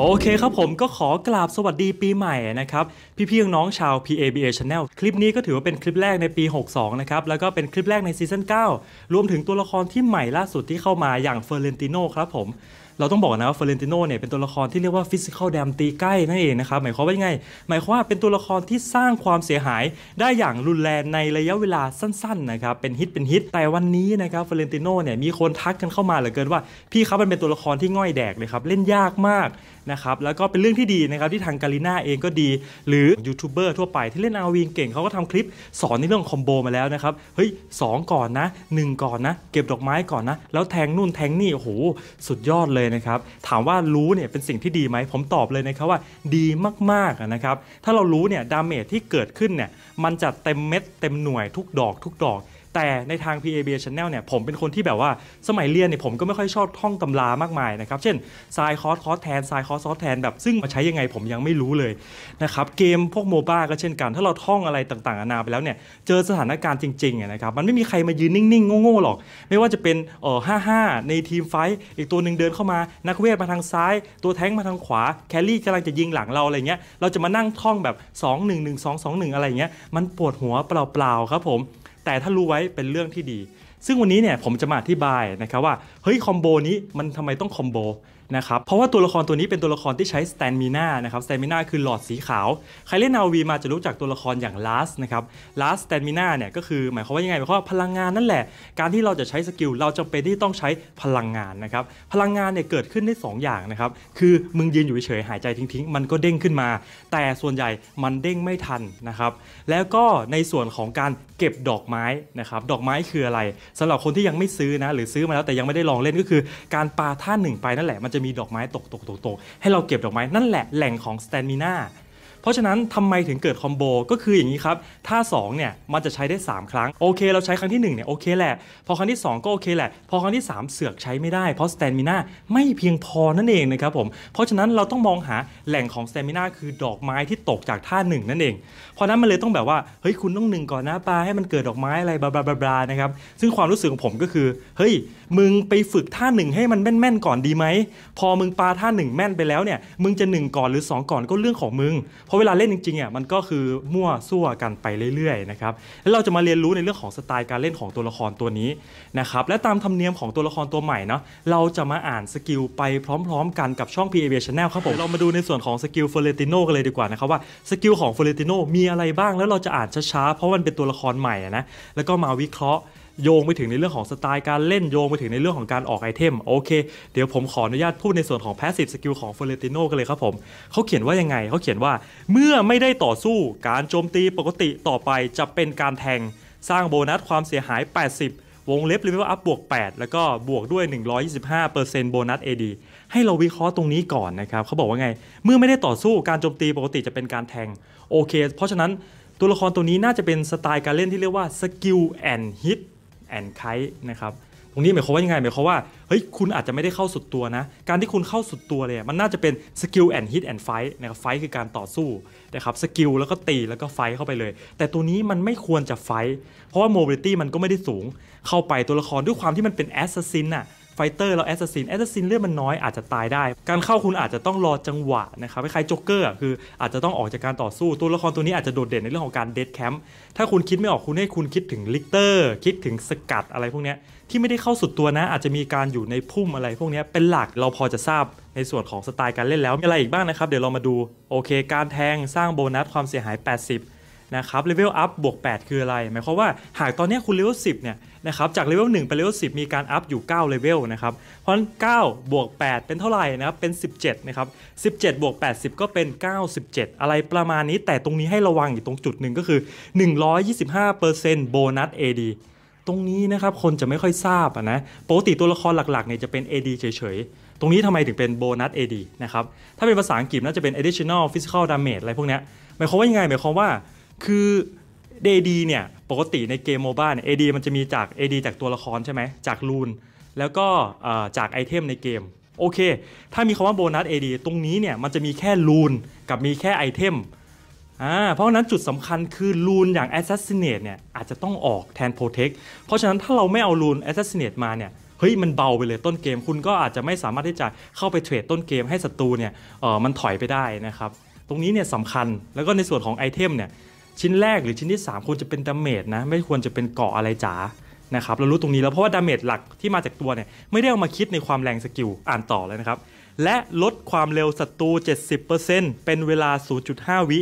โอเคครับผมก็ขอกราบสวัสดีปีใหม่นะครับ พี่ๆน้องชาว PABA Channel คลิปนี้ก็ถือว่าเป็นคลิปแรกในปี 62 นะครับ แล้วก็เป็นคลิปแรกในซีซั่น9รวมถึงตัวละครที่ใหม่ล่าสุดที่เข้ามาอย่างเฟอร์เรนติโนครับผม เราต้องบอกนะว่าเฟอร์เรนติโนเนี่ยเป็นตัวละครที่เรียกว่าฟิสิกอลแดมตีใกล้ นั่นเองนะครับ หมายความว่ายังไงหมายความว่าเป็นตัวละครที่สร้างความเสียหาย ได้อย่างรุนแรงในระยะเวลาสั้นๆนะครับเป็นฮิตเป็นฮิตแต่วันนี้นะครับเฟอร์เรนติโนเนี่ยมีคนทักกันเข้ามาเหลือเกินว่า พี่ครับมันเป็นตัวละครที่ง่อยแดกเลยครับเล่นยากมากนะครับแล้วก็เป็นเรื่องที่ดีนะครับที่ทางการินาเองก็ดีหรือยูทูบเบอร์ทั่วไปที่เล่นอาวีเก่งเขาก็ทำคลิปสอนในเรื่องคอมโบมาแล้วนะครับเฮ้ยสก่อนนะ 1 ก่อนนะ เก็บดอกไม้ก่อนนะ แล้วแทงนู่นแทงนี่โอ้โหสุดยอดเลยนะครับ ถามว่ารู้เนี่ยเป็นสิ่งที่ดีไหมผมตอบเลยนะครับว่าดีมากๆนะครับถ้าเรารู้เนี่ยดาเมจที่เกิดขึ้นเนี่ย มันจะเต็มเม็ด เต็มหน่วยทุกดอก ทุกดอกแต่ในทาง PAB Channel เนี่ย ผมเป็นคนที่แบบว่าสมัยเรียนเนี่ยผมก็ไม่ค่อยชอบท่องตำรามากมายนะครับ เช่นซายคอสคอสแทนซายคอสคอสแทนแบบ ซึ่งมาใช้ยังไงผมยังไม่รู้เลยนะครับเกมพวกโมบ้าก็เช่นกัน ถ้าเราท่องอะไรต่างๆนานาไปแล้วเนี่ยเจอสถานการณ์จริงๆนะครับมันไม่มีใครมายืนนิ่งๆโง่ๆหรอก ไม่ว่าจะเป็นเอ่อห้าห้าในทีมไฟอีกตัวหนึ่งเดินเข้ามานักเวทมาทางซ้าย ตัวแท้งมาทางขวาแคลรี่กำลังจะยิงหลังเราอะไรเงี้ยเราจะมานั่งท่องแบบ 2 1 1 2 2 1 อะไรเงี้ยมันปวดหัวเปล่าๆครับผมแต่ถ้ารู้ไว้เป็นเรื่องที่ดีซึ่งวันนี้เนี่ยผมจะมาอธิบายนะครับว่า เฮ้ยคอมโบนี้มันทำไมต้องคอมโบนะครับเพราะว่าตัวละครตัวนี้เป็นตัวละครที่ใช้สแตนมีนานะครับสแตนมีนาคือหลอดสีขาว ใครเล่นนาวีมาจะรู้จักตัวละครอย่างลาสนะครับลาสสแตนมีนาเนี่ยก็คือหมายความว่ายังไงหมายความว่าพลังงานนั่นแหละ การที่เราจะใช้สกิลเราจะเป็นที่ต้องใช้พลังงานนะครับพลังงานเนี่ยเกิดขึ้นได้ 2 อย่างนะครับคือมึงยืนอยู่เฉยหายใจทิ้งๆ มันก็เด้งขึ้นมา แต่ส่วนใหญ่มันเด้งไม่ทันนะครับแล้วก็ในส่วนของการเก็บดอกไม้นะครับดอกไม้คืออะไรสำหรับคนที่ยังไม่ซื้อนะหรือซื้อมาแล้วแต่ยังไม่ได้ลองเล่นก็คือ การปาท่าหนึ่งไปนั่นแหละมันจะมีดอกไม้ตกตกตกตกให้เราเก็บดอกไม้นั่นแหละแหล่งของสแตนมิน่าเพราะฉะนั้นทำไมถึงเกิดคอมโบก็คืออย่างนี้ครับท่า2เนี่ยมันจะใช้ได้ 3 ครั้งโอเค เราใช้ครั้งที่1เนี่ยโอเคแหละ พอครั้งที่ 2ก็โอเคแหละ พอครั้งที่ 3 เสือกใช้ไม่ได้ เพราะสเตมิน่าไม่เพียงพอนั่นเองนะครับผมเพราะฉะนั้นเราต้องมองหาแหล่งของสเตมิน่าคือดอกไม้ที่ตกจากท่า1นั่นเองเพราะนั้นมันเลยต้องแบบว่าเฮ้ยคุณต้องหนึ่งก่อนนะปลาให้มันเกิดดอกไม้อะไรบลาบลาบลานะครับซึ่งความรู้สึกของผมก็คือเฮ้ยมึงไปฝึกท่าหนึ่งให้มันแม่นๆก่อนดีไหมพอมึงปาท่าหนึ่งแม่นไปแล้วเนี่ยมึงจะหนึ่งก่อนหรือ 2 ก่อนก็เรื่องของมึง เพราะเวลาเล่นจริงๆอ่ะมันก็คือมั่วซั่วกันไปเรื่อยๆนะครับแล้วเราจะมาเรียนรู้ในเรื่องของสไตล์การเล่นของตัวละครตัวนี้นะครับและตามธรรมเนียมของตัวละครตัวใหม่เนาะเราจะมาอ่านสกิลไปพร้อมๆกันกับช่อง PAB Channel ครับผมเรามาดูในส่วนของสกิลเฟอรเรติโนกันเลยดีกว่านะครับว่าสกิลของเฟอรเรติโนมีอะไรบ้างแล้วเราจะอ่านช้าๆเพราะมันเป็นตัวละครใหม่นะแล้วก็มาวิเคราะห์โยงไปถึงในเรื่องของสไตล์การเล่นโยงไปถึงในเรื่องของการออกไอเทม โอเค เดี๋ยวผมขออนุญาตพูดในส่วนของแพสซีฟสกิลของเฟอร์เรติโนกันเลยครับผมเขาเขียนว่ายังไง เขาเขียนว่าเมื่อไม่ได้ต่อสู้การโจมตีปกติต่อไปจะเป็นการแทงสร้างโบนัสความเสียหาย 80 วงเล็บเลเวลอัพบวก 8 แล้วก็บวกด้วย 125%โบนัส AD ให้เราวิเคราะห์ตรงนี้ก่อนนะครับเขาบอกว่าไง เมื่อไม่ได้ต่อสู้การโจมตีปกติจะเป็นการแทงโอเค เพราะฉะนั้นตัวละครตัวนี้น่าจะเป็นสไตล์การเล่นที่เรียกว่าสกิลแอนด์ฮิตแอนไคนะครับ ตรงนี้หมายความว่ายังไงหมายความว่า เฮ้ย คุณอาจจะไม่ได้เข้าสุดตัวนะ การที่คุณเข้าสุดตัวเลย มันน่าจะเป็นสกิลแอนด์ฮิตแอนด์ไฟนะครับไฟคือการต่อสู้นะครับสกิลแล้วก็ตี แล้วก็ไฟเข้าไปเลย แต่ตัวนี้มันไม่ควรจะไฟ เพราะว่าโมบิลิตี้มันก็ไม่ได้สูง เข้าไปตัวละครด้วยความที่มันเป็นแอสซัสซินอะไฟเตอร์แล้วแอสซัสซินแอสซัสซินเลือดมันน้อยอาจจะตายได้ การเข้าคุณอาจจะต้องรอจังหวะนะครับคล้ายๆจ็กเกอร์คืออาจจะต้องออกจากการต่อสู้ ตัวละครตัวนี้อาจจะโดดเด่นในเรื่องของการเดตแคมป์ถ้าคุณคิดไม่ออกคุณให้คุณคิดถึงลิกเตอร์ คิดถึงสกัดอะไรพวกนี้ที่ไม่ได้เข้าสุดตัวนะอาจจะมีการอยู่ในพุ่มอะไรพวกนี้เป็นหลักเราพอจะทราบในส่วนของสไตล์การเล่นแล้ว มีอะไรอีกบ้างนะครับเดี๋ยวเรามาดูโอเค การแทงสร้างโบนัสความเสียหาย 80นะครับเลเวลอัพบวก8 คืออะไร หมายความว่า หากตอนนี้คุณเลเวล10เนี่ยนะครับจากเลเวล1ไปเลเวล10 มีการอัพอยู่9เลเวลนะครับเพราะนั้น9บวก 8 เป็นเท่าไหร่นะครับเป็น 17นะครับ17 บวก 80 ก็เป็น 97 อะไรประมาณนี้ แต่ตรงนี้ให้ระวังอยู่ตรงจุดหนึ่งก็คือ 125%โบนัส AD ตรงนี้นะครับคนจะไม่ค่อยทราบนะปกติตัวละครหลักๆเนี่ยจะเป็น AD เฉย ๆ ตรงนี้ทำไมถึงเป็นโบนัส AD นะครับถ้าเป็นภาษาอังกฤษน่าจะเป็น additional physical damage อะไรพวกนี้หมายความว่ายังไงหมายความว่าคือเดดีเนี่ยปกติในเกมโมบ้าเนี่ยเอดีมันจะมีจาก AD จากตัวละครใช่ไหมจากรูนแล้วก็จากไอเทมในเกม โอเค ถ้ามีคำว่าโบนัส AD ตรงนี้เนี่ยมันจะมีแค่รูนกับมีแค่ไอเทมอ่าเพราะนั้นจุดสำคัญคือรูนอย่าง Assassinate เนี่ยอาจจะต้องออกแทนโปรเทคเพราะฉะนั้นถ้าเราไม่เอารูน Assassinate มาเนี่ยเฮ้ยมันเบาไปเลยต้นเกมคุณก็อาจจะไม่สามารถที่จะเข้าไปเทรดต้นเกมให้ศัตรูเนี่ยเออมันถอยไปได้นะครับตรงนี้เนี่ยสำคัญแล้วก็ในส่วนของไอเทมเนี่ยชิ้นแรกหรือชิ้นที่ 3ควรจะเป็นดาเมจนะไม่ควรจะเป็นเกาะอะไรจ๋านะครับเรารู้ตรงนี้แล้วเพราะว่าดาเมจหลักที่มาจากตัวเนี่ยไม่ได้เอามาคิดในความแรงสกิลอ่านต่อเลยนะครับ และลดความเร็วศัตรู70%เป็นเวลา 0.5 วิ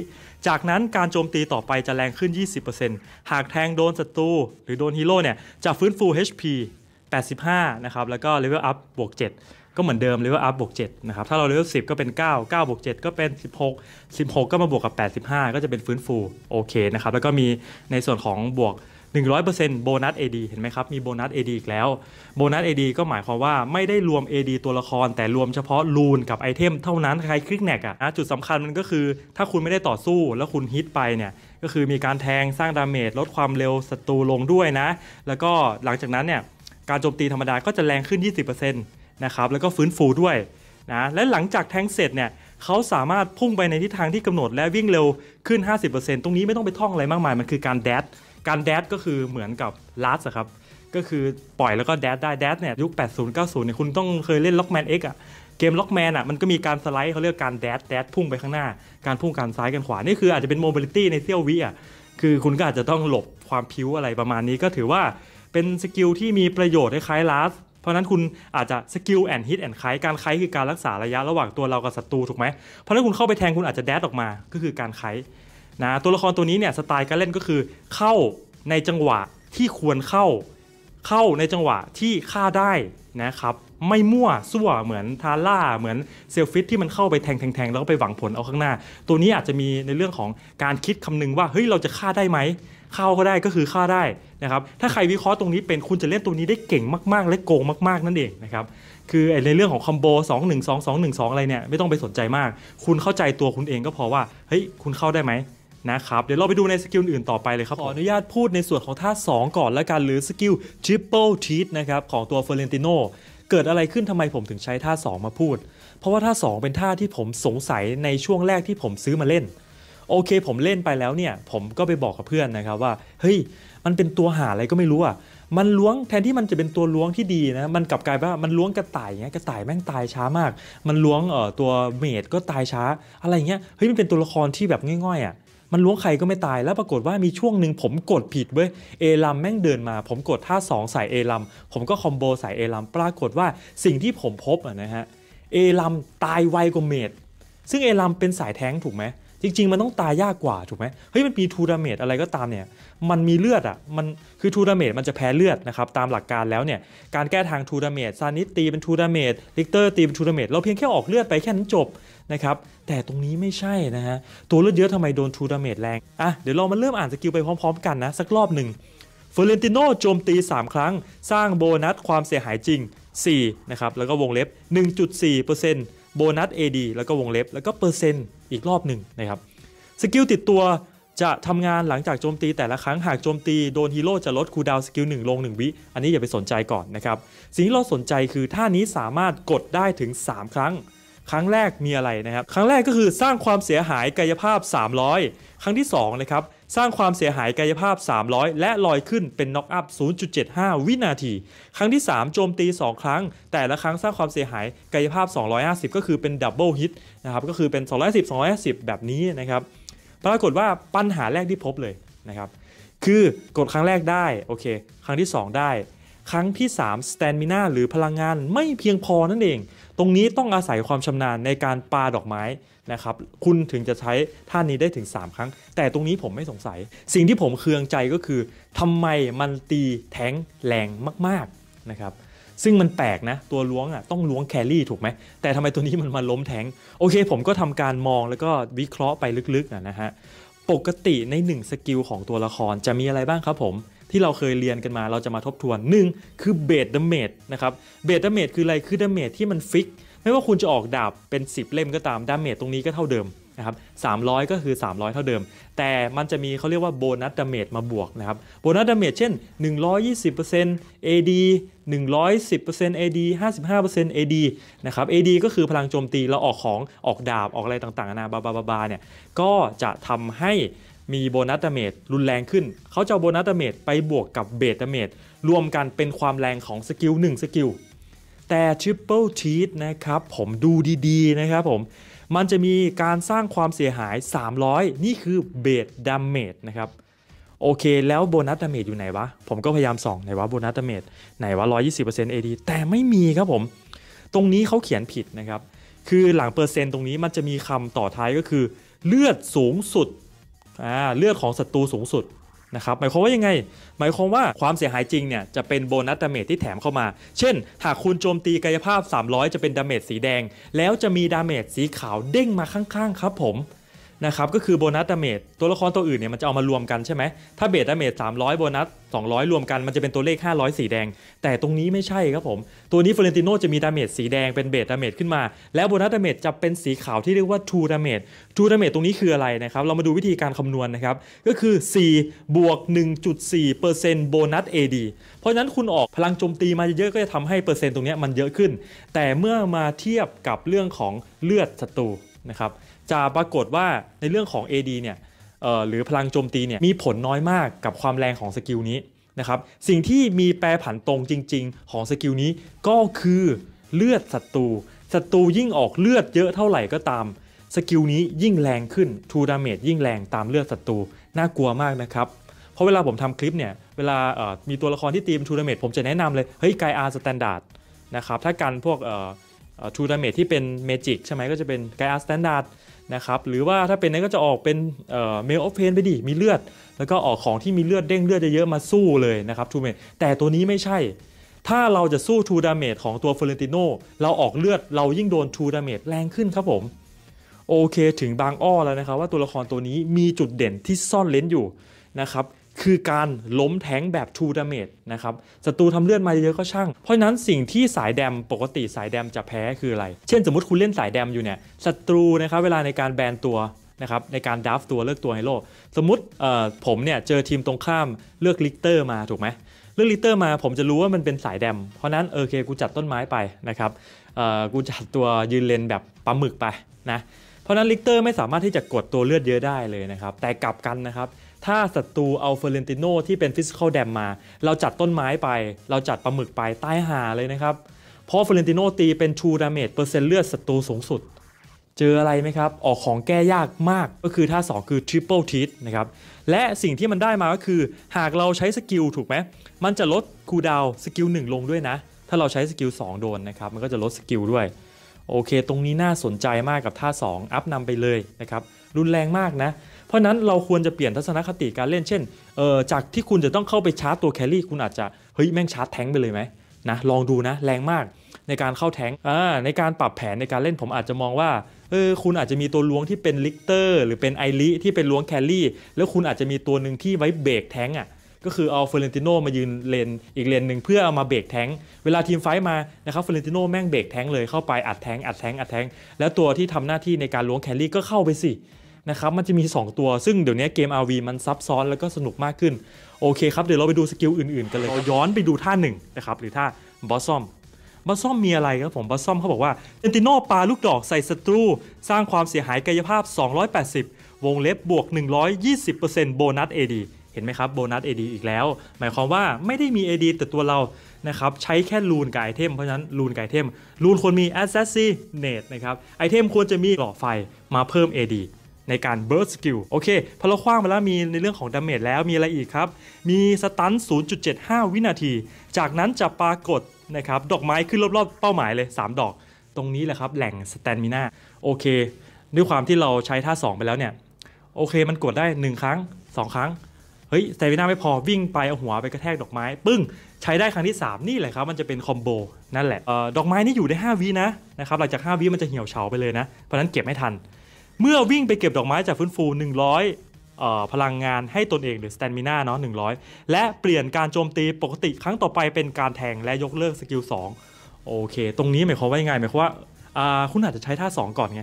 จากนั้นการโจมตีต่อไปจะแรงขึ้น 20%หากแทงโดนศัตรูหรือโดนฮีโร่เนี่ยจะฟื้นฟู HP 85นะครับแล้วก็เลเวลอัพบวก7ก็เหมือนเดิมเลยวาอัพบวก7นะครับถ้าเราเลเวล10 ก็เป็น 9 9บวก7ก็เป็น 16 16 ก็มาบวกกับ 85 ก็จะเป็นฟื้นฟู โอเคนะครับ แล้วก็มีในส่วนของบวก 100%โบนัส AD เห็นไหมครับ มีโบนัส AD อีกแล้วโบนัส AD ก็หมายความว่าไม่ได้รวม AD ตัวละคร แต่รวมเฉพาะลูนกับไอเทมเท่านั้นใครคลิกแน็กอะจุดสำคัญมันก็คือ ถ้าคุณไม่ได้ต่อสู้แล้วคุณฮิตไปเนี่ยก็คือมีการแทงสร้างดาเมจลดความเร็วศัตรูลงด้วยนะ แล้วก็หลังจากนั้นเนี่ยการโจมตีธรรมดาก็จะแรงขึ้น 20%นะครับแล้วก็ฟื้นฟูด้วยนะและหลังจากแทงเสร็จเนี่ยเขาสามารถพุ่งไปในทิศทางที่กำหนดและวิ่งเร็วขึ้น 50%ตรงนี้ไม่ต้องไปท่องอะไรมากมาย มันคือการแดดการแดดก็คือเหมือนกับลัสครับ ก็คือปล่อยแล้วก็แดดได้แดดเนี่ย ยุค 80 90 เนี่ยคุณต้องเคยเล่นล็อกแมนเอ็กอะเกมล็อกแมนอะมันก็มีการสไลด์เขาเรียกการแดดแดดพุ่งไปข้างหน้า การพุ่งการซ้ายกันขวานี่คือ อาจจะเป็นโมบิลิตี้ในเซี่ยววิอะคือคุณก็อาจจะต้องหลบความพิ้วอะไรประมาณนี้ก็ถือว่าเป็นสกิลที่มีประโยชน์คล้ายลัสราะนั้นคุณอาจจะสกิลแอนฮิตแอนไคการไคคือการรักษาระยะระหว่างตัวเรากับศัตรูถูกไหม เพราะนั้นคุณเข้าไปแทงคุณอาจจะแดดออกมา ก็คือการไคนะตัวละครตัวนี้เนี่ยสไตล์การเล่นก็คือเข้าในจังหวะที่ควรเข้าเข้าในจังหวะที่ฆ่าได้นะครับไม่มั่วซั่วเหมือนทาร่าเหมือนเซลฟิตที่มันเข้าไปแทงแทงแล้วก็ไปหวังผลเอาข้างหน้า ตัวนี้อาจจะมีในเรื่องของการคิดคำนึงว่าเฮ้ยเราจะฆ่าได้ไหมเข้าก็ได้ก็คือเข้าได้นะครับถ้าใครวิเคราะห์ตรงนี้เป็นคุณจะเล่นตัวนี้ได้เก่งมากๆและโกงมากๆนั่นเองนะครับคือในเรื่องของคอมโบ2 1 2 2 1 2 อะไรเนี่ยไม่ต้องไปสนใจมาก คุณเข้าใจตัวคุณเองก็พอว่าเฮ้ยคุณเข้าได้ไหมนะครับเดี๋ยวเราไปดูในสกิลอื่นต่อไปเลยครับขออนุญาตพูดในส่วนของท่า 2 ก่อนแล้วกันหรือสกิล Triple Cheat นะครับของตัวเฟรเรนติโนเกิดอะไรขึ้นทำไมผมถึงใช้ท่า 2 มาพูด เพราะว่าท่า2 เป็นท่าที่ผมสงสัยในช่วงแรกที่ผมซื้อมาเล่นโอเคผมเล่นไปแล้วเนี่ยผมก็ไปบอกกับเพื่อนนะครับว่าเฮ้ยมันเป็นตัวหาอะไรก็ไม่รู้อ่ะมันล้วงแทนที่มันจะเป็นตัวล้วงที่ดีนะมันกลับกลายว่ามันล้วงกระต่ายเงี้ยกระต่ายแม่งตายช้ามาก มันล้วงเอ่อตัวเมดก็ตายช้าอะไรเงี้ยเฮ้ยมันเป็นตัวละครที่แบบง่อยๆอ่ะมันล้วงใครก็ไม่ตายแล้วปรากฏว่ามีช่วงหนึ่งผมกดผิดเว้ยเอลัมแม่งเดินมาผมกดท่า2ใส่เอลัมผมก็คอมโบใส่เอลัมปรากฏว่าสิ่งที่ผมพบอ่ะนะฮะเอลัมตายไวกว่าเมดซึ่งเอลัมเป็นสายแท้งถูกไหมจริงๆ มันต้องตายยากกว่า ถูกไหมเฮ้ย มันมีทูดาเมตอะไรก็ตามเนี่ย มันมีเลือดอ่ะมันคือทูดาเมตมันจะแพ้เลือดนะครับ ตามหลักการแล้วเนี่ย การแก้ทางทูดาเมตซานิตตีเป็นทูดาเมตลิกเตอร์ตีเป็นทูดาเมตเราเพียงแค่ออกเลือดไปแค่นั้นจบนะครับ แต่ตรงนี้ไม่ใช่นะฮะตัวเลือดเยอะทำไมโดนทูดาเมตแรงอ่ะเดี๋ยวเรามาเริ่มอ่านสกิลไปพร้อมๆกันนะสักรอบหนึ่งเฟอร์เรนติโนโจมตี3 ครั้งสร้างโบนัสความเสียหายจริง4นะครับแล้วก็วงเล็บ 1.4%โบนัส AD แล้วก็วงเล็บแล้วก็เปอร์เซ็นต์อีกรอบหนึ่งนะครับ สกิลติดตัวจะทำงานหลังจากโจมตีแต่ละครั้งหากโจมตีโดนฮีโร่จะลดคูดาวสกิล 1 ลง 1 วิอันนี้อย่าไปสนใจก่อนนะครับ สิ่งที่เราสนใจคือท่านี้สามารถกดได้ถึง 3 ครั้งครั้งแรกมีอะไรนะครับ ครั้งแรกก็คือสร้างความเสียหายกายภาพ 300 ครั้งที่2นะครับ สร้างความเสียหายกายภาพ 300 และลอยขึ้นเป็นน็อกอัพ0.75 วินาที ครั้งที่ 3 โจมตี 2 ครั้ง แต่ละครั้งสร้างความเสียหายกายภาพ 250 ก็คือเป็นดับเบิลฮิตนะครับก็คือเป็น210 250 แบบนี้นะครับปรากฏว่าปัญหาแรกที่พบเลยนะครับ คือกดครั้งแรกได้โอเคครั้งที่ 2 ได้ ครั้งที่3สแตนมิน่าหรือพลังงานไม่เพียงพอนั่นเองตรงนี้ต้องอาศัยความชำนาญในการปาดอกไม้นะครับ คุณถึงจะใช้ท่านี้ได้ถึง 3 ครั้ง แต่ตรงนี้ผมไม่สงสัย สิ่งที่ผมเคืองใจก็คือ ทำไมมันตีแทงแรงมากๆนะครับซึ่งมันแปลกนะตัวล้วงอ่ะต้องล้วงแครี่ถูกไหม แต่ทำไมตัวนี้มันมาล้มแทงโอเคผมก็ทำการมองแล้วก็วิเคราะห์ไปลึกๆนะฮะปกติใน 1 สกิลของตัวละครจะมีอะไรบ้างครับผมที่เราเคยเรียนกันมาเราจะมาทบทวน 1. คือเบสดาเมจนะครับเบสดาเมจคืออะไรคือเดเมจที่มันฟิก ไม่ว่าคุณจะออกดาบเป็น 10 เล่มก็ตามดาเมจตรงนี้ก็เท่าเดิมนะครับ300 ก็คือ 300 เท่าเดิม แต่มันจะมีเขาเรียกว่าโบนัสดาเมจมาบวกนะครับโบนัสดาเมจเช่น 120% AD 110% AD 55% AD นะครับ AD ก็คือพลังโจมตี เราออกของออกดาบออกอะไรต่างๆนานาบาบาบาเนี่ยก็จะทำใหมีโบนัสเมดรุนแรงขึ้น เขาจะโบนัสเมดไปบวกกับเบตเมดรวมกันเป็นความแรงของสกิล1สกิล แต่ t r ิปเปิลชีตนะครับ ผมดูดีๆ นะครับผม มันจะมีการสร้างความเสียหาย 300 นี่คือเบตดาเมดนะครับ โอเคแล้วโบนัสเมดอยู่ไหนวะ ผมก็พยายามส่องไหนวะโบนัสเมดไหนวะ 120% AD แต่ไม่มีครับผม ตรงนี้เขาเขียนผิดนะครับ คือหลังเปอร์เซ็นต์ตรงนี้มันจะมีคำต่อท้ายก็คือ เลือดสูงสุดอ่าเลือดของศัตรูสูงสุด นะครับ หมายความว่ายังไง หมายความว่าความเสียหายจริงเนี่ย จะเป็นโบนัสดาเมจที่แถมเข้ามา เช่นหากคุณโจมตีกายภาพ 300 จะเป็นดาเมจสีแดง แล้วจะมีดาเมจสีขาวเด้งมาข้างๆครับผมนะครับก็คือโบนัสดาเมจตัวละครตัวอื่นเนี่ยมันจะเอามารวมกันใช่ไหมถ้าเบสดาเมจ300โบนัส200 รวมกันมันจะเป็นตัวเลข 500 สีแดง แต่ตรงนี้ไม่ใช่ครับผม ตัวนี้เฟรนติโนจะมีดาเมจสีแดงเป็นเบสดาเมจขึ้นมา แล้วโบนัสดาเมจจะเป็นสีขาวที่เรียกว่าทูดาเมจทูดาเมจตรงนี้คืออะไรนะครับ เรามาดูวิธีการคำนวณนนะครับ ก็คือ4บวก1.4%โบนัส AD เพราะฉะนั้นคุณออกพลังโจมตีมาเยอะก็จะทำให้เปอร์เซ็นต์ตรงนี้มันเยอะขึ้น แต่เมื่อมาเทียบกับเรื่องของเลือดศัตรูนะครับจะปรากฏว่าในเรื่องของ AD เนี่ยหรือพลังโจมตีเนี่ยมีผลน้อยมากกับความแรงของสกิลนี้นะครับสิ่งที่มีแปรผันตรงจริงๆของสกิลนี้ก็คือเลือดศัตรูศัตรูยิ่งออกเลือดเยอะเท่าไหร่ก็ตามสกิลนี้ยิ่งแรงขึ้นทูดาเมจยิ่งแรงตามเลือดศัตรูน่ากลัวมากนะครับเพราะเวลาผมทำคลิปเนี่ยเวลามีตัวละครที่ตีมทูดาเมจผมจะแนะนำเลยเฮ้ยไกอาร์สแตนดาร์ดนะครับถ้ากันพวกทูดาเมจที่เป็นเมจิกใช่ไหมก็จะเป็นไกอาร์สแตนดาร์ดนะครับหรือว่าถ้าเป็นนั้นก็จะออกเป็นเมลออฟเพนไปดิมีเลือด แล้วก็ออกของที่มีเลือดเด้งเลือดเยอะมาสู้เลยนะครับทูเมจแต่ตัวนี้ไม่ใช่ ถ้าเราจะสู้ทูดาเมจของตัวเฟอร์เรนติโนเราออกเลือดเรายิ่งโดนทูดาเมจแรงขึ้นครับผม โอเคถึงบางอ้อแล้วนะครับว่าตัวละครตัวนี้มีจุดเด่นที่ซ่อนเลนอยู่นะครับคือการล้มแทงแบบทูดาม a นะครับศัตรูทำเลือดมาเยอะก็ช่าง เพราะฉะนั้นสิ่งที่สายแดมปกติสายแดมจะแพ้คืออะไร เช่นสมมติคุณเล่นสายแดมอยู่เนี่ยศัตรูนะครับเวลาในการแบนตัวนะครับในการดัฟตัวเลือกตัวไฮโลสมมติผมเนี่ยเจอทีมตรงข้ามเลือกลิกเตอร์มาถูกไหมเลือกลิกเตอร์มาผมจะรู้ว่ามันเป็นสายแดมเพราะนั้นโอเคกูจัดต้นไม้ไปนะครับกูจัดตัวยืนเลนแบบปลาหมึกไปนะเพราะนั้นลิกเตอร์ไม่สามารถที่จะกดตัวเลือดเยอะได้เลยนะครับแต่กลับกันนะครับถ้าศัตรูเอาเฟอร์เรนติโนที่เป็นฟิสิกอลแดมมา เราจัดต้นไม้ไป เราจัดปลาหมึกไปใต้หาเลยนะครับ เพราะเฟอร์เรนติโนตีเป็นชูดาเมจเปอร์เซ็นต์เลือดศัตรูสูงสุด เจออะไรไหมครับ ออกของแก้ยากมากก็คือท่า 2 คือทริปเปิลทีทนะครับ และสิ่งที่มันได้มาก็คือ หากเราใช้สกิลถูกไหม มันจะลดคูดาวสกิล1ลงด้วยนะ ถ้าเราใช้สกิล2โดนนะครับ มันก็จะลดสกิลด้วย โอเค ตรงนี้น่าสนใจมากกับท่า2 อัพนำไปเลยนะครับ รุนแรงมากนะเพราะนั้นเราควรจะเปลี่ยนทัศนคติการเล่นเช่นเออจากที่คุณจะต้องเข้าไปชาร์จตัวแครี่คุณอาจจะเฮ้ยแม่งชาร์จแทงไปเลยไหมนะลองดูนะ แรงมากในการเข้าแทงอ่าในการปรับแผนในการเล่นผมอาจจะมองว่าเออคุณอาจจะมีตัวล้วงที่เป็นลิกเตอร์หรือเป็นไอริที่เป็นล้วงแครี่แล้วคุณอาจจะมีตัวหนึ่งที่ไว้เบรกแทงอ่ะก็คือเอาเฟอร์เรนติโนมายืนเลนอีกเลนหนึ่งเพื่อเอามาเบรกแทงเวลาทีมไฟมานะครับเฟอร์เรนติโนแม่งเบรกแทงเลยเข้าไปอัดแทงอัดแทงอัดแทงแล้วตัวที่ทำหน้าที่ในการล้วงแครี่ก็เข้าไปสินะครับ มันจะมี 2 ตัวซึ่งเดี๋ยวนี้เกม RV มันซับซ้อนแล้วก็สนุกมากขึ้น โอเคครับ เดี๋ยวเราไปดูสกิลอื่นๆกันเลยย้อนไปดูท่าหนึ่งนะครับ หรือท่าบอสซอม บอสซอมมีอะไรครับผม บอสซอมเขาบอกว่าเซนติโนปาลูกดอกใส่ศัตรู สร้างความเสียหายกายภาพ 280 วงเล็บบวก 120%โบนัส AD เห็นไหมครับ โบนัส AD อีกแล้ว หมายความว่าไม่ได้มี AD แต่ตัวเรานะครับใช้แค่ลูนกับไอเทม เพราะฉะนั้นลูนกับไอเทมลูนควรมี Assassinate นะครับไอเทมควรจะมีหลอดไฟมาเพิ่ม AD ในการเบิร์ดสกิลโอเคพอเราคว้างมาแล้วมีในเรื่องของดาเมจแล้วมีอะไรอีกครับ มีสตัน 0.75 วินาที จากนั้นจะปรากฏนะครับดอกไม้ขึ้นรอบๆ เป้าหมายเลย 3 ดอกตรงนี้แหละครับแหล่งสแตนมิน่าโอเคด้วยความที่เราใช้ท่า 2 ไปแล้วเนี่ย โอเคมันกดได้ 1 ครั้ง 2 ครั้ง เฮ้ยสเตมิน่าไม่พอวิ่งไปเอาหัวไปกระแทกดอกไม้ปึ้งใช้ได้ครั้งที่ 3 นี่แหละครับ มันจะเป็นคอมโบนั่นแหละออดอกไม้นี่อยู่ได้5วินะนะครับหลังจาก 5 วิมันจะเหี่ยวเฉาไปเลยนะเพราะนั้นเก็บไม่ทันเมื่อวิ่งไปเก็บดอกไม้จากฟื้นฟู 100 พลังงานให้ตนเองหรือสแตนมิน่าเนาะ 100 และเปลี่ยนการโจมตีปกติครั้งต่อไปเป็นการแทงและยกเลิกสกิล 2 โอเค ตรงนี้หมายความว่ายังไงหมายความว่าคุณอาจจะใช้ท่า 2 ก่อนไง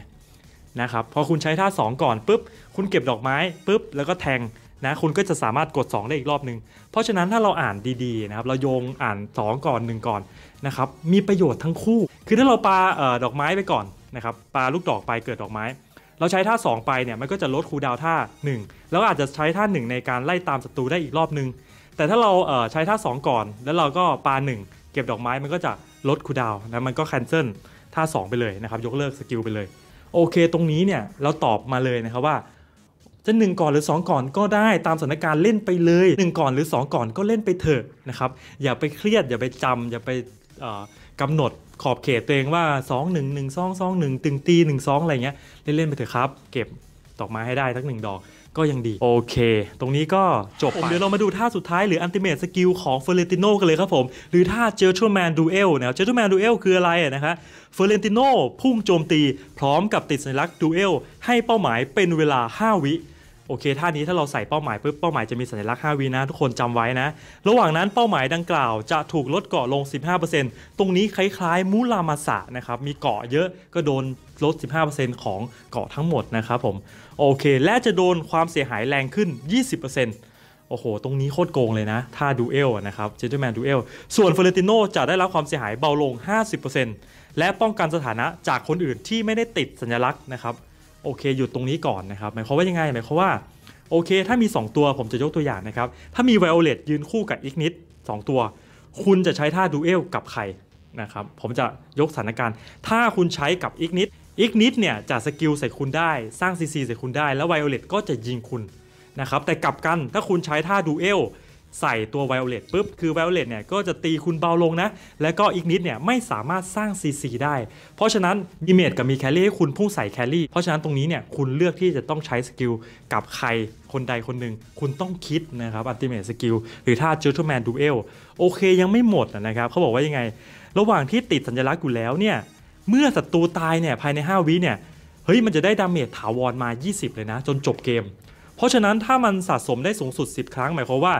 นะครับ พอคุณใช้ท่า 2 ก่อนปุ๊บ คุณเก็บดอกไม้ปุ๊บ แล้วก็แทงนะ คุณก็จะสามารถกด 2 ได้อีกรอบนึง เพราะฉะนั้นถ้าเราอ่านดีๆนะครับ เราโยงอ่าน 2 ก่อน 1 ก่อนนะครับ มีประโยชน์ทั้งคู่ คือถ้าเราปาดอกไม้ไปก่อนนะครับปาลูกดอกไปเกิดดอกไม้เราใช้ท่า2 ไปเนี่ยมันก็จะลดคูดาวท่า1 แล้วอาจจะใช้ท่า 1 ในการไล่ตามศัตรูได้อีกรอบนึง แต่ถ้าเราใช้ท่า2 ก่อน แล้วเราก็ปา 1 เก็บดอกไม้มันก็จะลดคูดาวนะมันก็แคนเซิลท่า2 ไปเลยนะครับยกเลิกสกิลไปเลยโอเค ตรงนี้เนี่ยเราตอบมาเลยนะครับว่าจะ 1 ก่อนหรือ 2 ก่อนก็ได้ตามสถานการณ์เล่นไปเลย 1 ก่อนหรือ 2 ก่อนก็เล่นไปเถอะนะครับอย่าไปเครียดอย่าไปจำ อย่าไปกำหนดขอบเขตตัวเองว่า 2 1 1 2 2 1ตึงตี1 2อะไรเงี้ยเล่น ๆ ไปเถอะครับ เก็บดอกไม้ให้ได้ทั้งหนึ่งดอกก็ยังดี โอเค ตรงนี้ก็จบไป เดี๋ยวเรามาดูท่าสุดท้ายหรืออันติเมตสกิลของเฟอร์เรนติโนกันเลยครับผม หรือท่าเจอร์ชูแมนดูเอลนะเจอร์ชูแมนดูเอลคืออะไรนะครับเฟอร์เรนติโนพุ่งโจมตีพร้อมกับติดสัญลักษณ์ดูเอลให้เป้าหมายเป็นเวลา 5 วิโอเคท่านี้ถ้าเราใส่เป้าหมายปุ๊บเป้าหมายจะมีสัญลักษณ์5วีนะ ทุกคนจำไว้นะ ระหว่างนั้นเป้าหมายดังกล่าวจะถูกลดเกาะลง 15%ตรงนี้คล้ายๆ มูรามาสะนะครับ มีเกาะเยอะก็โดนลด 15%ของเกาะทั้งหมดนะครับผม โอเค และจะโดนความเสียหายแรงขึ้น 20%โอ้โห ตรงนี้โคตรโกงเลยนะ ถ้าดูเอลนะครับเจนเจอร์แมนดูเอลส่วนเฟอร์ติโนจะได้รับความเสียหายเบาลง50%และป้องกันสถานะจากคนอื่นที่ไม่ได้ติดสัญลักษณ์นะครับโอเค หยุดตรงนี้ก่อนนะครับหมายความว่ายังไงหมายความว่า โอเค ถ้ามี 2 ตัว ผมจะยกตัวอย่างนะครับ ถ้ามีไวโอเลตยืนคู่กับอีกนิดสตัว คุณจะใช้ท่าดูเอลกับใคร นะครับ ผมจะยกสถานการณ์ ถ้าคุณใช้กับอีกนิดอีกนิดเนี่ย จะสกิลใส่คุณได้ สร้างซีซีใส่คุณได้ แล้วไวโอเลตก็จะยิงคุณ นะครับ แต่กลับกัน ถ้าคุณใช้ท่าดูเอลใส่ตัวไวโอเลตปุ๊บ คือไวโอเลตเนี่ย ก็จะตีคุณเบาลงนะ แล้วก็อีกนิดเนี่ย ไม่สามารถสร้าง CC ได้ เพราะฉะนั้น มีเมดกับมีแคลรี่ให้คุณพุ่งใส่แคลรี่เพราะฉะนั้นตรงนี้เนี่ย คุณเลือกที่จะต้องใช้สกิล กับใครคนใดคนหนึ่งคุณต้องคิดนะครับ อัลติเมทสกิล หรือถ้าจูทูแมนดูเอลโอเคยังไม่หมดนะครับเขาบอกว่ายังไง ระหว่างที่ติดสัญลักษณ์อยู่แล้วเนี่ยเมื่อศัตรูตายเนี่ยภายใน5วิเนี่ยเฮ้ยมันจะได้ดาเมจถาวรมา 20 เลยนะจนจบเกม เพราะฉะนั้นถ้ามันสะสมได้สูงสุด 10 ครั้งหมายความว่า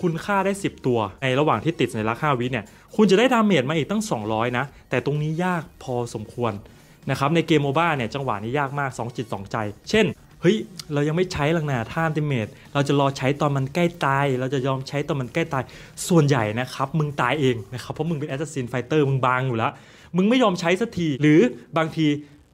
คุณฆ่าได้ 10 ตัวในระหว่างที่ติดในราคาวิเนี่ย คุณจะได้ดาเมจมาอีกตั้ง 200 นะ แต่ตรงนี้ยากพอสมควรนะครับในเกมโมบ้าเนี่ยจังหวะนี้ยากมาก2จิต2ใจ เช่นเฮ้ยเรายังไม่ใช้หลังนาท่าดาติเมจเราจะรอใช้ตอนมันใกล้ตาย เราจะยอมใช้ตอนมันใกล้ตายส่วนใหญ่นะครับ มึงตายเองนะครับ เพราะมึงเป็นแอสซัสซินไฟเตอร์มึงบางอยู่แล้วมึงไม่ยอมใช้สักทีหรือบางที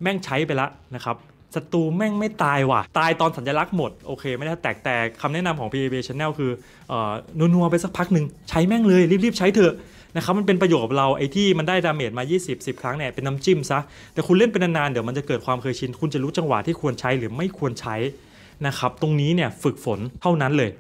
แม่งใช้ไปแล้วนะครับศัตรูแม่งไม่ตายว่ะ ตายตอนสัญลักษณ์หมด โอเคไม่ได้แตกแต่คำแนะนำของ PAB Channel คือเอ่อนัวๆ ไปสักพักหนึ่งใช้แม่งเลย รีบๆใช้เถอะ นะครับ มันเป็นประโยชน์กับเรา ไอ้ที่มันได้ดาเมจมา 20 10 ครั้งเนี่ย เป็นน้ำจิ้มซะ แต่คุณเล่นเป็นนานๆ เดี๋ยวมันจะเกิดความเคยชิน คุณจะรู้จังหวะที่ควรใช้หรือไม่ควรใช้นะครับตรงนี้เนี่ยฝึกฝนเท่านั้นเลย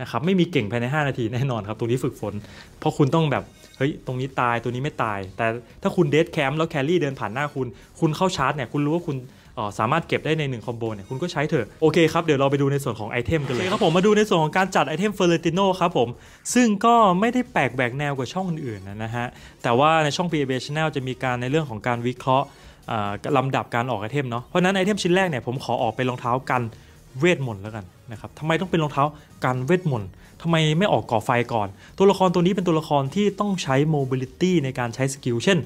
นะครับไม่มีเก่งภายใน 5 นาทีแน่นอนครับตรงนี้ฝึกฝนเพราะคุณต้องแบบเฮ้ยตรงนี้ตายตัวนี้ไม่ตาย แต่ถ้าคุณเดทแคมป์แล้วแคลรี่เดินผ่านหน้าคุณ คุณเข้าชาร์จเนี่ยคุณรู้ว่าคุณสามารถเก็บได้ใน1คอมโบเนี่ยคุณก็ใช้เถอะ โอเคครับเดี๋ยวเราไปดูในส่วนของไอเทมกันเลยครับผมมาดูในส่วนของการจัดไอเทมเฟอร์เรติโนครับผม ซึ่งก็ไม่ได้แปลกแบกแนวกว่าช่องอื่นๆนะฮะ แต่ว่าในช่อง p a b Channel จะมีการในเรื่องของการวิเคราะห์ลำดับการออกไอเทมเนาะเพราะนั้นไอเทมชิ้นแรกเนี่ยผมขอออกเป็นรองเท้ากันเวทมนต์แล้วกันนะครับทำไมต้องเป็นรองเท้ากันเวทมนต์ทำไมไม่ออกก่อไฟก่อน ตัวละครตัวนี้เป็นตัวละครที่ต้องใช้โมบิลิตี้ในการใช้สกิล เช่น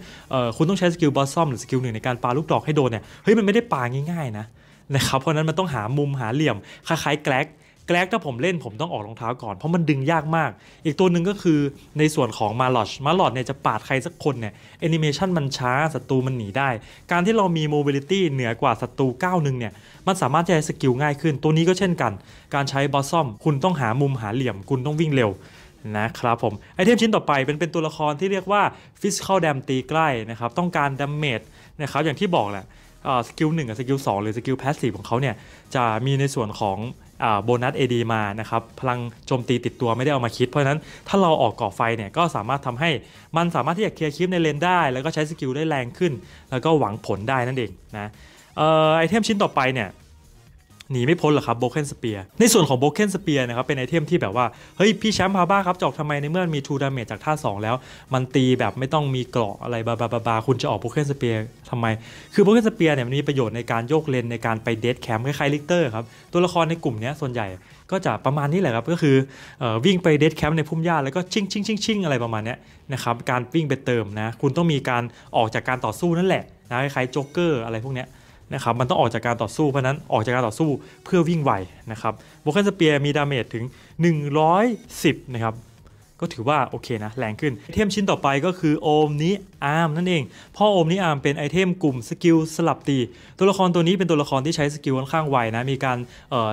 คุณต้องใช้สกิลบอสซอมหรือสกิลหนึ่งในการปาลูกดอกให้โดนเนี่ยเฮ้ยมันไม่ได้ปาง่ายๆนะนะครับเพราะนั้นมันต้องหามุมหาเหลี่ยมคล้ายๆแกลกแกลกถ้าผมเล่นผมต้องออกรองเท้าก่อนเพราะมันดึงยากมาก อีกตัวหนึ่งก็คือในส่วนของมาลอชมาลอชเนี่ยจะปาดใครสักคนเนี่ยแอนิเมชันมันช้าศัตรูมันหนีได้ การที่เรามีโมบิลิตี้เหนือกว่าศัตรูก้าวหนึ่งเนี่ยมันสามารถใช้สกิลง่ายขึ้น ตัวนี้ก็เช่นกัน การใช้บอสซอมคุณต้องหามุมหาเหลี่ยมคุณต้องวิ่งเร็วนะครับผมไอเทมชิ้นต่อไปเป็นเป็นตัวละครที่เรียกว่าฟิสิ i c a l d a ตีใกล้นะครับต้องการดัมเมจนะครับอย่างที่บอกแหละสกิลหนึ่งกับสกิลสองหรือสกิลแพสซีฟของเขาเนี่ยจะมีในส่วนของโบนัสเอดีมานะครับ พลังโจมตีติดตัวไม่ได้เอามาคิด เพราะฉะนั้นถ้าเราออกก่อไฟเนี่ย ก็สามารถทำให้มันสามารถที่จะเคลียร์คลิปในเลน ได้แล้วก็ใช้สกิลได้แรงขึ้น แล้วก็หวังผลได้นั่นเองนะไอเทมชิ้นต่อไปเนี่ยหนีไม่พ้นหรอกครับโบเคนสเปียร์ ในส่วนของโบเคนสเปียร์นะครับเป็นไอเทมที่แบบว่า เฮ้ยพี่แชมป์พาบ้าครับจอกทำไม ในเมื่อมีทูดาเมจจากท่า 2 แล้ว มันตีแบบไม่ต้องมีเกราะอะไรบาบาบาบาคุณจะออกโบเคนสเปียร์ทำไม คือโบเคนสเปียร์เนี่ยมันมีประโยชน์ในการโยกเลน ในการไปเดสแคมป์คล้ายๆ ลิกเตอร์ครับ ตัวละครในกลุ่มนี้ส่วนใหญ่ก็จะประมาณนี้แหละครับก็คือวิ่งไปเดทแคมป์ในพุ่มหญ้าแล้วก็ชิงชิงชิงชิงอะไรประมาณนี้นะครับการวิ่งไปเติมนะคุณต้องมีการออกจากการต่อสู้นั่นแหละนะคล้ายๆโจ๊กเกอร์อะไรพวกนี้นะครับ มันต้องออกจากการต่อสู้เพราะนั้นออกจากการต่อสู้เพื่อวิ่งไวนะครับ โบเันสเปียมีดาเมจถึง 110 นะครับก็ถือว่าโอเคนะแรงขึ้นไอเทมชิ้นต่อไปก็คือโอมนิอาร์มนั่นเองพ่อโอมนิอาร์มเป็นไอเทมกลุ่มสกิลสลับตี ตัวละครตัวนี้เป็นตัวละครที่ใช้สกิลค่อนข้างไวนะ มีการ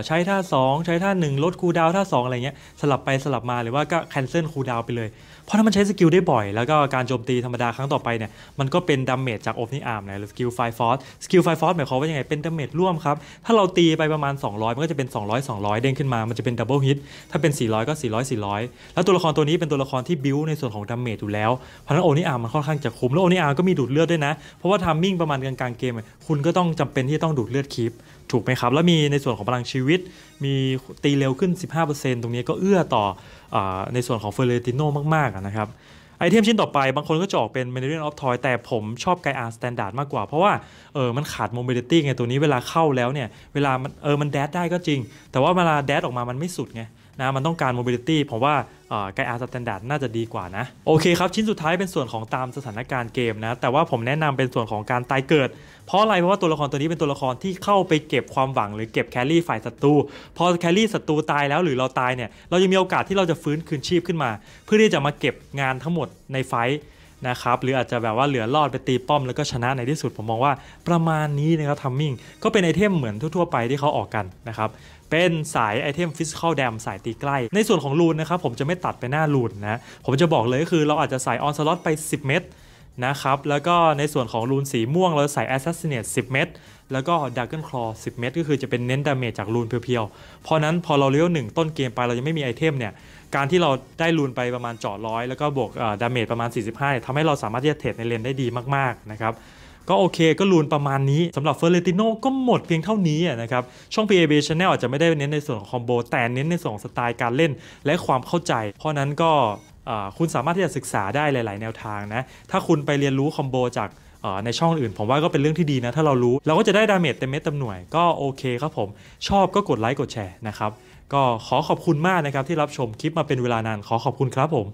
ใช้ท่า 2 ใช้ท่า1 ลดคูดาวท่า2 อะไรเงี้ยสลับไปสลับมาหรือว่าก็แคนเซิลคูดาวไปเลยเพราะถ้ามันใช้สกิลได้บ่อย แล้วก็การโจมตีธรรมดาครั้งต่อไปเนี่ยมันก็เป็นดาเมจจากโอมนิอาร์มนะหรือสกิลไฟฟอร์สสกิลไฟฟอร์สหมายความว่ายังไงเป็นดาเมจร่วมครับถ้าเราตีไปประมาณ 200มันก็จะเป็น200 200 เด้งขึ้นมา มันจะเป็นดับเบิลฮิตถ้าเป็น400ก็400 400 แล้วตัวละครตัวนี้ี้เป็นตัวละครที่บิวในส่วนของดาเมจอยู่แล้วเพราะนั้นโอนิอามันค่อนข้างจะคุ้มแล้วโอนิอาก็มีดูดเลือดด้วยนะ เพราะว่าทามมิ่งประมาณกลางๆเกมคุณก็ต้องจำเป็นที่จะต้องดูดเลือดคลิป ถูกไหมครับ แล้วมีในส่วนของพลังชีวิตมีตีเร็วขึ้น 15%ตรงนี้ก็เอื้อต่ออในส่วนของเฟรเรติโนมากๆนะครับไอเทมชิ้นต่อไปบางคนก็จะออกเป็น m a n a r i น n of Toy แต่ผมชอบไกอาร์สแตนดาร์ดมากกว่า เพราะว่าเออมันขาดโมบิลิตี้ไงตัวนี้เวลาเข้าแล้วเนี่ยเวลามันเออมันแดดได้ก็จริงแต่ว่าเวลาแดดออกมามันไม่สุดไงนะมันต้องการมบิลิตี้ผมว่าไกอารสแตนดาร์ดน่าจะดีกว่านะ โอเคครับ ชิ้นสุดท้ายเป็นส่วนของตามสถานการณ์เกมนะแต่ว่าผมแนะนำเป็นส่วนของการตายเกิด เพราะอะไรเพราะว่าตัวละครตัวนี้เป็นตัวละครที่เข้าไปเก็บความหวัง หรือเก็บแคลรี่ฝ่ายศัตรูพอแคลรี่ศัตรูตายแล้วหรือเราตายเนี่ยเราจะมีโอกาสที่เราจะฟื้นคืนชีพขึ้นมา เพื่อที่จะมาเก็บงานทั้งหมดในไฟนะครับหรืออาจจะแบบว่าเหลือรอดไปตีป้อมแล้วก็ชนะในที่สุดผมมองว่าประมาณนี้นะครับทัมมิ่งก็เป็นไอเทมเหมือนทั่วๆไปที่เขาออกกันนะครับเป็นสายไอเทมฟิสิกอลแดมสายตีใกล้ ในส่วนของรูนนะครับผมจะไม่ตัดไปหน้ารูนนะผมจะบอกเลยก็คือเราอาจจะใส่ออนสล็อตไป 10 เม็ดนะครับแล้วก็ในส่วนของรูนสีม่วงเราใส่แอสซัสเนต10 เม็ดแล้วก็ดักเกิลคลอ10 เม็ดก็คือจะเป็นเน้นดาเมจจากรูนเพียวๆเพราะนั้นพอเราเลี้ยวหนึ่งต้นเกมไปเรายังไม่มีไอเทมเนี่ยการที่เราได้รูนไปประมาณจอดร้อยแล้วก็บวกดาเมจประมาณ 45ิบห้าทำให้เราสามารถที่จะเทรดในเลนได้ดีมากๆนะครับก็โอเคก็ลูนประมาณนี้สำหรับเฟอร์เรติโนก็หมดเพียงเท่านี้นะครับ ช่อง PAB Channel อาจจะไม่ได้เน้นในส่วนของคอมโบแต่เน้นในส่วนสไตล์การเล่นและความเข้าใจ เพราะนั้นก็คุณสามารถที่จะศึกษาได้หลายๆ แนวทางนะ ถ้าคุณไปเรียนรู้คอมโบจากในช่องอื่น ผมว่าก็เป็นเรื่องที่ดีนะ ถ้าเรารู้เราก็จะได้ดาเมจเต็มเม็ดเต็มหน่วยก็โอเคครับผมชอบก็กดไลค์กดแชร์นะครับก็ขอขอบคุณมากนะครับที่รับชมคลิปมาเป็นเวลานานขอขอบคุณครับผม